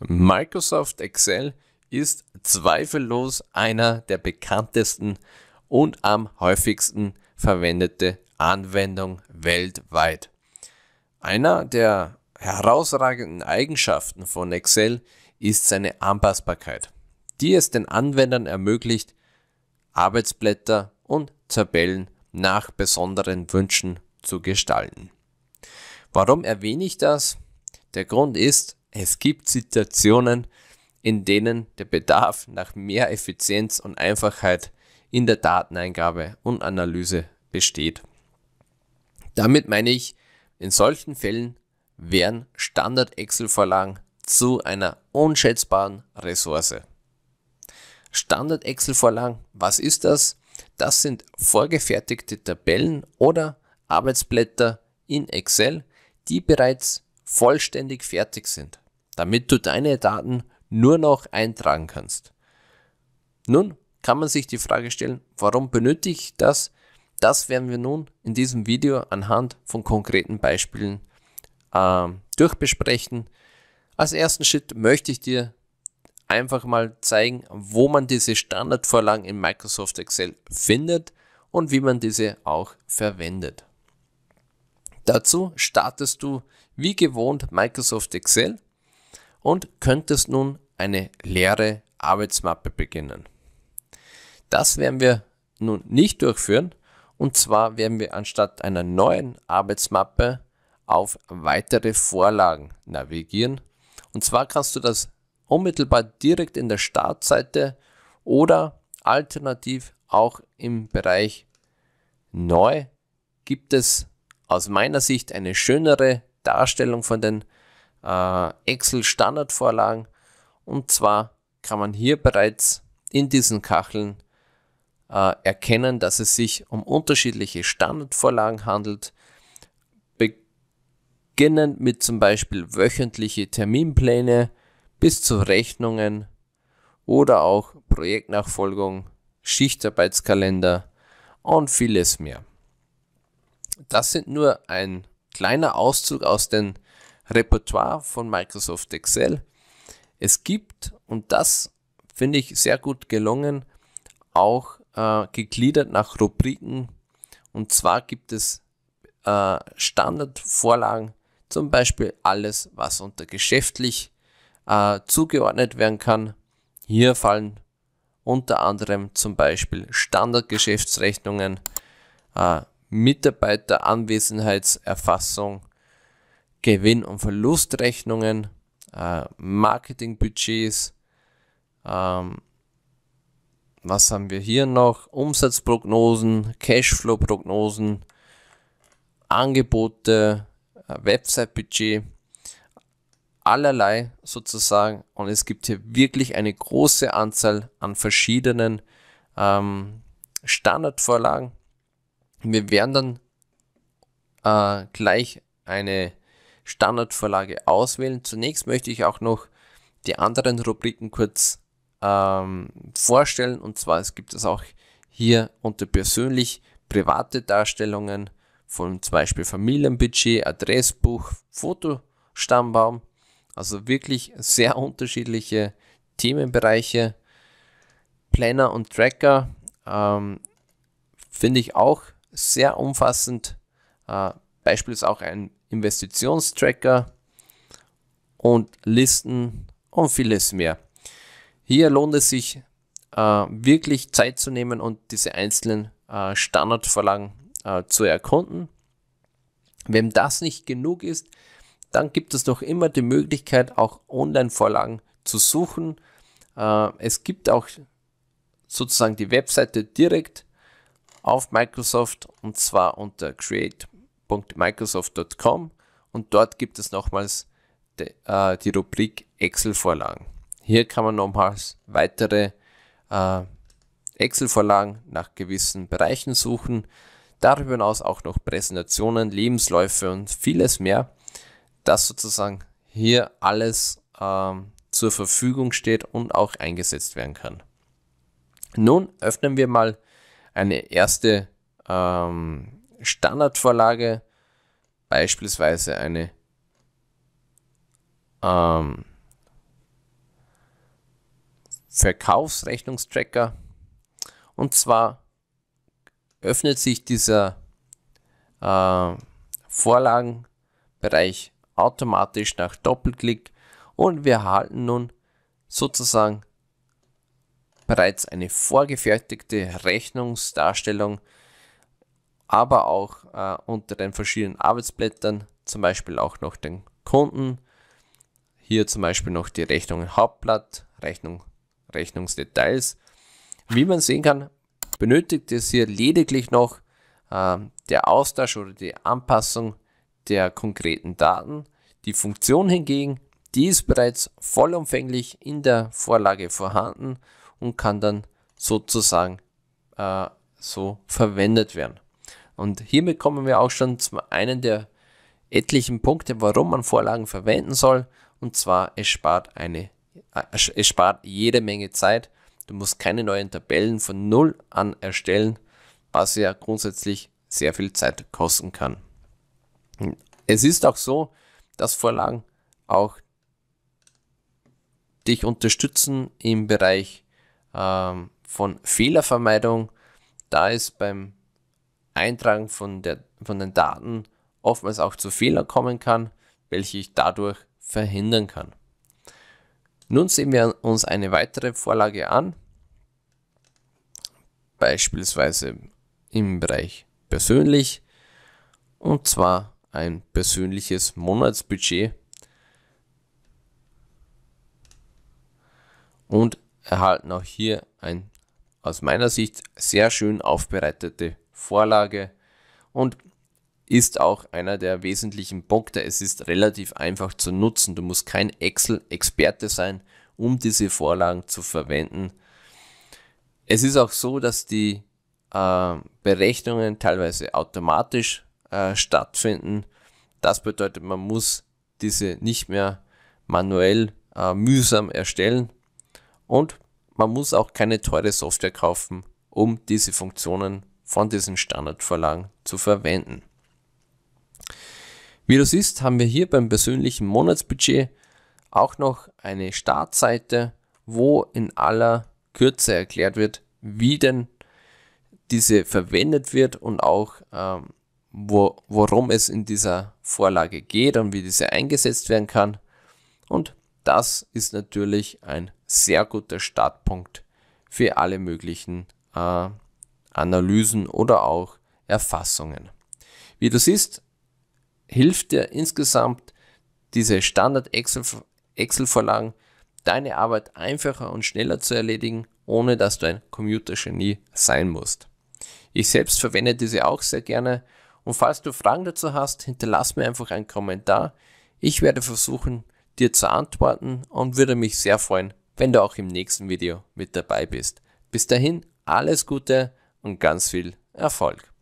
Microsoft Excel ist zweifellos einer der bekanntesten und am häufigsten verwendete Anwendung weltweit. Einer der herausragenden Eigenschaften von Excel ist seine Anpassbarkeit, die es den Anwendern ermöglicht, Arbeitsblätter und Tabellen nach besonderen Wünschen zu gestalten. Warum erwähne ich das? Der Grund ist, es gibt Situationen, in denen der Bedarf nach mehr Effizienz und Einfachheit in der Dateneingabe und Analyse besteht. Damit meine ich, in solchen Fällen wären Standard-Excel-Vorlagen zu einer unschätzbaren Ressource. Standard-Excel-Vorlagen, was ist das? Das sind vorgefertigte Tabellen oder Arbeitsblätter in Excel, die bereits vollständig fertig sind damit du deine Daten nur noch eintragen kannst. Nun kann man sich die Frage stellen, warum benötige ich das? Das werden wir nun in diesem Video anhand von konkreten Beispielen äh, durchbesprechen. Als ersten Schritt möchte ich dir einfach mal zeigen, wo man diese Standardvorlagen in Microsoft Excel findet und wie man diese auch verwendet. Dazu startest du wie gewohnt Microsoft Excel und könntest nun eine leere Arbeitsmappe beginnen. Das werden wir nun nicht durchführen und zwar werden wir anstatt einer neuen Arbeitsmappe auf weitere Vorlagen navigieren. Und zwar kannst du das unmittelbar direkt in der Startseite oder alternativ auch im Bereich Neu gibt es aus meiner Sicht eine schönere Darstellung von den äh, Excel-Standardvorlagen. Und zwar kann man hier bereits in diesen Kacheln äh, erkennen, dass es sich um unterschiedliche Standardvorlagen handelt. Beginnen mit zum Beispiel wöchentliche Terminpläne bis zu Rechnungen oder auch Projektnachfolgung, Schichtarbeitskalender und vieles mehr. Das sind nur ein kleiner Auszug aus den Repertoire von Microsoft Excel. Es gibt, und das finde ich sehr gut gelungen, auch äh, gegliedert nach Rubriken. Und zwar gibt es äh, Standardvorlagen, zum Beispiel alles, was unter geschäftlich äh, zugeordnet werden kann. Hier fallen unter anderem zum Beispiel Standardgeschäftsrechnungen, äh, Mitarbeiteranwesenheitserfassung, Gewinn- und Verlustrechnungen, äh, Marketingbudgets, ähm, was haben wir hier noch? Umsatzprognosen, Cashflow-Prognosen, Angebote, äh, Website-Budget, allerlei sozusagen. Und es gibt hier wirklich eine große Anzahl an verschiedenen ähm, Standardvorlagen. Wir werden dann äh, gleich eine Standardvorlage auswählen. Zunächst möchte ich auch noch die anderen Rubriken kurz ähm, vorstellen. Und zwar es gibt es auch hier unter persönlich private Darstellungen von zum Beispiel Familienbudget, Adressbuch, Fotostammbaum. Also wirklich sehr unterschiedliche Themenbereiche. Planner und Tracker ähm, finde ich auch sehr umfassend. Äh, beispielsweise auch ein Investitionstracker und Listen und vieles mehr. Hier lohnt es sich äh, wirklich Zeit zu nehmen und diese einzelnen äh, Standardvorlagen äh, zu erkunden. Wenn das nicht genug ist, dann gibt es doch immer die Möglichkeit, auch Online-Vorlagen zu suchen. Äh, es gibt auch sozusagen die Webseite direkt auf Microsoft und zwar unter Create www.microsoft.com und dort gibt es nochmals de, äh, die Rubrik Excel-Vorlagen. Hier kann man nochmals weitere äh, Excel-Vorlagen nach gewissen Bereichen suchen, darüber hinaus auch noch Präsentationen, Lebensläufe und vieles mehr, das sozusagen hier alles ähm, zur Verfügung steht und auch eingesetzt werden kann. Nun öffnen wir mal eine erste ähm, Standardvorlage, beispielsweise eine ähm, Verkaufsrechnungstracker. Und zwar öffnet sich dieser äh, Vorlagenbereich automatisch nach Doppelklick und wir erhalten nun sozusagen bereits eine vorgefertigte Rechnungsdarstellung aber auch äh, unter den verschiedenen Arbeitsblättern, zum Beispiel auch noch den Kunden. Hier zum Beispiel noch die Rechnungen Hauptblatt, Rechnung, Rechnungsdetails. Wie man sehen kann, benötigt es hier lediglich noch äh, der Austausch oder die Anpassung der konkreten Daten. Die Funktion hingegen, die ist bereits vollumfänglich in der Vorlage vorhanden und kann dann sozusagen äh, so verwendet werden. Und hiermit kommen wir auch schon zu einem der etlichen Punkte, warum man Vorlagen verwenden soll. Und zwar, es spart, eine, äh, es spart jede Menge Zeit. Du musst keine neuen Tabellen von Null an erstellen, was ja grundsätzlich sehr viel Zeit kosten kann. Es ist auch so, dass Vorlagen auch dich unterstützen im Bereich ähm, von Fehlervermeidung. Da ist beim Eintragen von, der, von den Daten oftmals auch zu Fehlern kommen kann, welche ich dadurch verhindern kann. Nun sehen wir uns eine weitere Vorlage an, beispielsweise im Bereich persönlich, und zwar ein persönliches Monatsbudget und erhalten auch hier ein aus meiner Sicht sehr schön aufbereitete Vorlage und ist auch einer der wesentlichen Punkte. Es ist relativ einfach zu nutzen. Du musst kein Excel-Experte sein, um diese Vorlagen zu verwenden. Es ist auch so, dass die äh, Berechnungen teilweise automatisch äh, stattfinden. Das bedeutet, man muss diese nicht mehr manuell äh, mühsam erstellen und man muss auch keine teure Software kaufen, um diese Funktionen von diesen Standardvorlagen zu verwenden. Wie du siehst, haben wir hier beim persönlichen Monatsbudget auch noch eine Startseite, wo in aller Kürze erklärt wird, wie denn diese verwendet wird und auch ähm, wo, worum es in dieser Vorlage geht und wie diese eingesetzt werden kann. Und das ist natürlich ein sehr guter Startpunkt für alle möglichen äh, Analysen oder auch Erfassungen. Wie du siehst, hilft dir insgesamt diese Standard-Excel-Vorlagen, deine Arbeit einfacher und schneller zu erledigen, ohne dass du ein Computer-Genie sein musst. Ich selbst verwende diese auch sehr gerne und falls du Fragen dazu hast, hinterlass mir einfach einen Kommentar. Ich werde versuchen, dir zu antworten und würde mich sehr freuen, wenn du auch im nächsten Video mit dabei bist. Bis dahin, alles Gute, und ganz viel Erfolg.